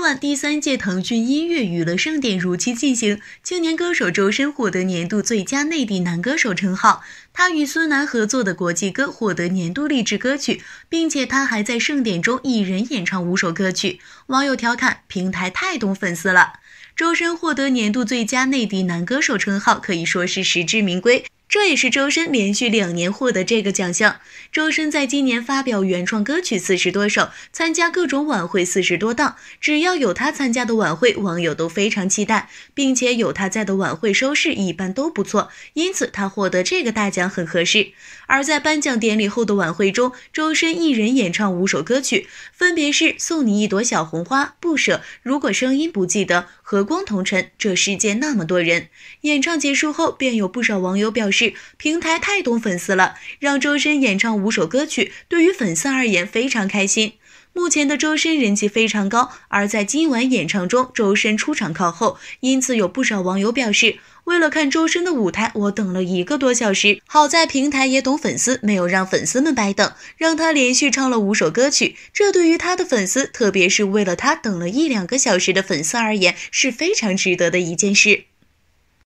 晚第三届腾讯音乐娱乐盛典如期进行，青年歌手周深获得年度最佳内地男歌手称号。他与孙楠合作的国际歌获得年度励志歌曲，并且他还在盛典中一人演唱五首歌曲。网友调侃平台太懂粉丝了。周深获得年度最佳内地男歌手称号可以说是实至名归。这也是周深连续两年获得这个奖项。周深在今年发表原创歌曲四十多首，参加各种晚会四十多档，只要有他参加的晚会，网友都非常期待，并且有他在的晚会收视一般都不错，因此他获得这个大奖很合适。而在颁奖典礼后的晚会中，周深一人演唱五首歌曲，分别是《送你一朵小红花》、《不舍》、《如果声音不记得》、《和光同尘》、《这世界那么多人》。演唱结束后，便有不少网友表示。平台太懂粉丝了，让周深演唱五首歌曲，对于粉丝而言非常开心。目前的周深人气非常高，而在今晚演唱中，周深出场靠后，因此有不少网友表示，为了看周深的舞台，我等了一个多小时。好在平台也懂粉丝，没有让粉丝们白等，让他连续唱了五首歌曲。这对于他的粉丝，特别是为了他等了一两个小时的粉丝而言，是非常值得的一件事。